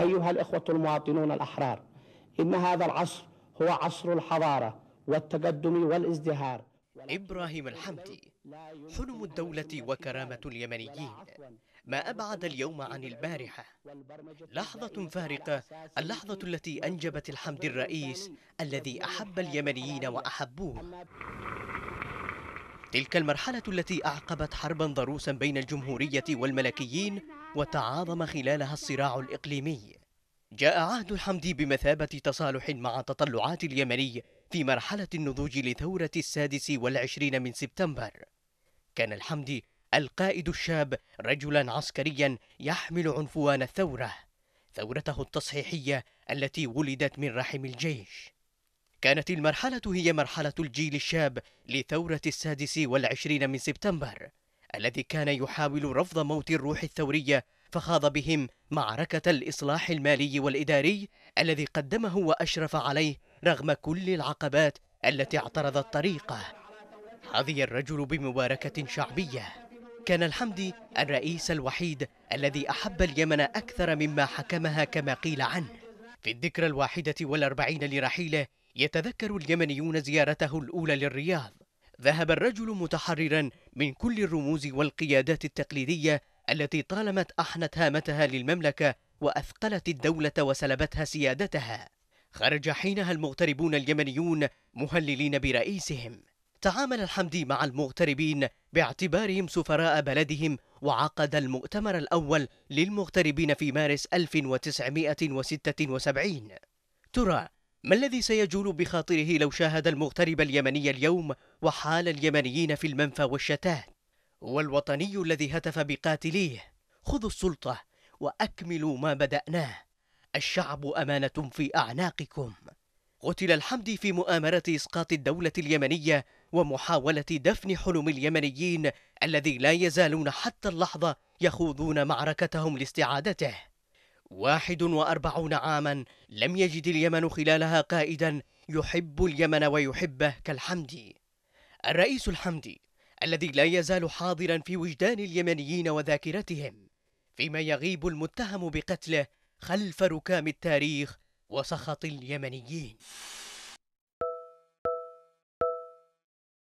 أيها الإخوة المواطنون الأحرار إن هذا العصر هو عصر الحضارة والتقدم والازدهار إبراهيم الحمدي حلم الدولة وكرامة اليمنيين ما أبعد اليوم عن البارحة لحظة فارقة اللحظة التي أنجبت الحمد الرئيس الذي أحب اليمنيين وأحبوه تلك المرحلة التي أعقبت حربا ضروسا بين الجمهورية والملكيين وتعاظم خلالها الصراع الإقليمي جاء عهد الحمدي بمثابة تصالح مع تطلعات اليمني في مرحلة النضوج لثورة السادس والعشرين من سبتمبر كان الحمدي القائد الشاب رجلا عسكريا يحمل عنفوان الثورة ثورته التصحيحية التي ولدت من رحم الجيش كانت المرحلة هي مرحلة الجيل الشاب لثورة السادس والعشرين من سبتمبر الذي كان يحاول رفض موت الروح الثورية فخاض بهم معركة الإصلاح المالي والإداري الذي قدمه وأشرف عليه رغم كل العقبات التي اعترضت طريقه حظي الرجل بمباركة شعبية كان الحمدي الرئيس الوحيد الذي أحب اليمن أكثر مما حكمها كما قيل عنه في الذكرى الواحدة والأربعين لرحيله يتذكر اليمنيون زيارته الأولى للرياض ذهب الرجل متحررا من كل الرموز والقيادات التقليدية التي طالما أحنت هامتها للمملكة وأثقلت الدولة وسلبتها سيادتها خرج حينها المغتربون اليمنيون مهللين برئيسهم تعامل الحمدي مع المغتربين باعتبارهم سفراء بلدهم وعقد المؤتمر الأول للمغتربين في مارس 1976 ترى ما الذي سيجول بخاطره لو شاهد المغترب اليمني اليوم وحال اليمنيين في المنفى والشتات والوطني الذي هتف بقاتليه خذوا السلطة وأكملوا ما بدأناه الشعب أمانة في أعناقكم قتل الحمدي في مؤامرة إسقاط الدولة اليمنية ومحاولة دفن حلم اليمنيين الذي لا يزالون حتى اللحظة يخوضون معركتهم لاستعادته واحد وأربعون عاما لم يجد اليمن خلالها قائدا يحب اليمن ويحبه كالحمدي الرئيس الحمدي الذي لا يزال حاضرا في وجدان اليمنيين وذاكرتهم فيما يغيب المتهم بقتله خلف ركام التاريخ وسخط اليمنيين